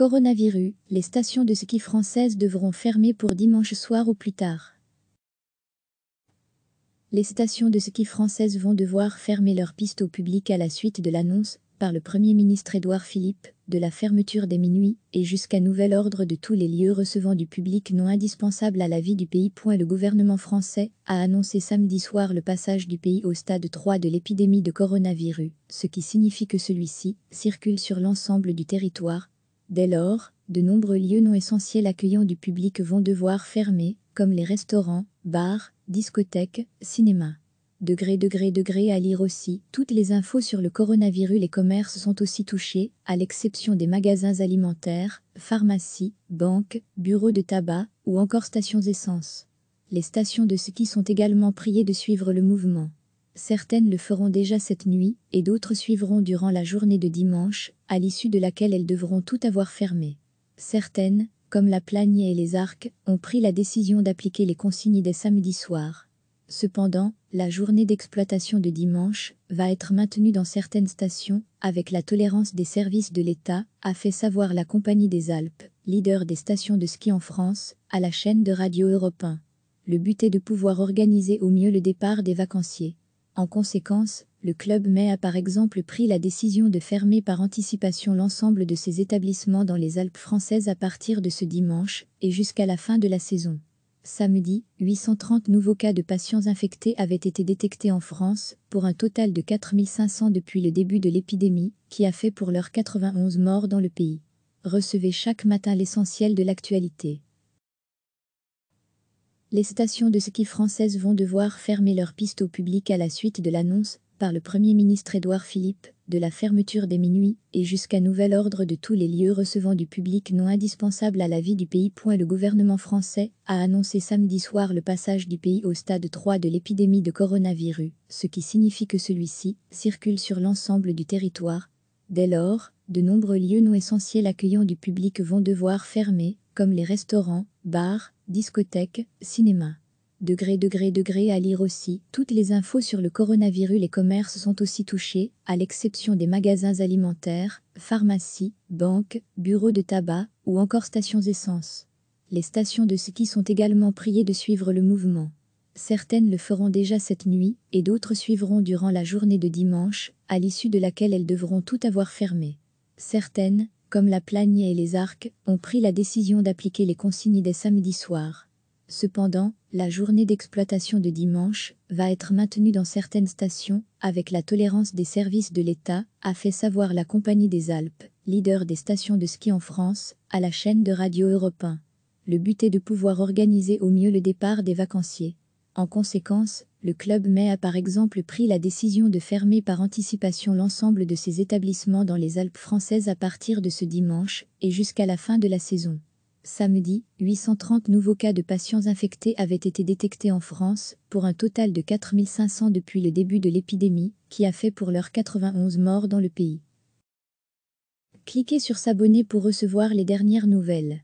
Coronavirus, les stations de ski françaises devront fermer pour dimanche soir au plus tard. Les stations de ski françaises vont devoir fermer leurs pistes au public à la suite de l'annonce, par le Premier ministre Édouard Philippe, de la fermeture des minuit et jusqu'à nouvel ordre de tous les lieux recevant du public non indispensable à la vie du pays. Le gouvernement français a annoncé samedi soir le passage du pays au stade 3 de l'épidémie de coronavirus, ce qui signifie que celui-ci circule sur l'ensemble du territoire Dès lors, de nombreux lieux non essentiels accueillant du public vont devoir fermer, comme les restaurants, bars, discothèques, cinémas. Degré, degré, degré à lire aussi. Toutes les infos sur le coronavirus, les commerces sont aussi touchés, à l'exception des magasins alimentaires, pharmacies, banques, bureaux de tabac ou encore stations essence. Les stations de ski sont également priées de suivre le mouvement. Certaines le feront déjà cette nuit, et d'autres suivront durant la journée de dimanche, à l'issue de laquelle elles devront tout avoir fermé. Certaines, comme la Plagne et les Arcs, ont pris la décision d'appliquer les consignes des samedi soir. Cependant, la journée d'exploitation de dimanche va être maintenue dans certaines stations, avec la tolérance des services de l'État, a fait savoir la Compagnie des Alpes, leader des stations de ski en France, à la chaîne de radio Europe Le but est de pouvoir organiser au mieux le départ des vacanciers. En conséquence, le club mai a par exemple pris la décision de fermer par anticipation l'ensemble de ses établissements dans les Alpes françaises à partir de ce dimanche et jusqu'à la fin de la saison. Samedi, 830 nouveaux cas de patients infectés avaient été détectés en France, pour un total de 4500 depuis le début de l'épidémie, qui a fait pour l'heure 91 morts dans le pays. Recevez chaque matin l'essentiel de l'actualité les stations de ski françaises vont devoir fermer leurs pistes au public à la suite de l'annonce, par le Premier ministre Édouard Philippe, de la fermeture des minuit et jusqu'à nouvel ordre de tous les lieux recevant du public non indispensable à la vie du pays. Le gouvernement français a annoncé samedi soir le passage du pays au stade 3 de l'épidémie de coronavirus, ce qui signifie que celui-ci circule sur l'ensemble du territoire. Dès lors, de nombreux lieux non essentiels accueillant du public vont devoir fermer, comme les restaurants, bars, discothèques, cinéma. Degré, degré, degré à lire aussi. Toutes les infos sur le coronavirus, les commerces sont aussi touchés, à l'exception des magasins alimentaires, pharmacies, banques, bureaux de tabac ou encore stations essence. Les stations de ski sont également priées de suivre le mouvement. Certaines le feront déjà cette nuit et d'autres suivront durant la journée de dimanche, à l'issue de laquelle elles devront tout avoir fermé. Certaines, comme la Plagne et les Arcs, ont pris la décision d'appliquer les consignes des samedis soirs. Cependant, la journée d'exploitation de dimanche va être maintenue dans certaines stations, avec la tolérance des services de l'État, a fait savoir la Compagnie des Alpes, leader des stations de ski en France, à la chaîne de radio Europe 1. Le but est de pouvoir organiser au mieux le départ des vacanciers. En conséquence, le club mai a par exemple pris la décision de fermer par anticipation l'ensemble de ses établissements dans les Alpes françaises à partir de ce dimanche et jusqu'à la fin de la saison. Samedi, 830 nouveaux cas de patients infectés avaient été détectés en France, pour un total de 4500 depuis le début de l'épidémie, qui a fait pour l'heure 91 morts dans le pays. Cliquez sur s'abonner pour recevoir les dernières nouvelles.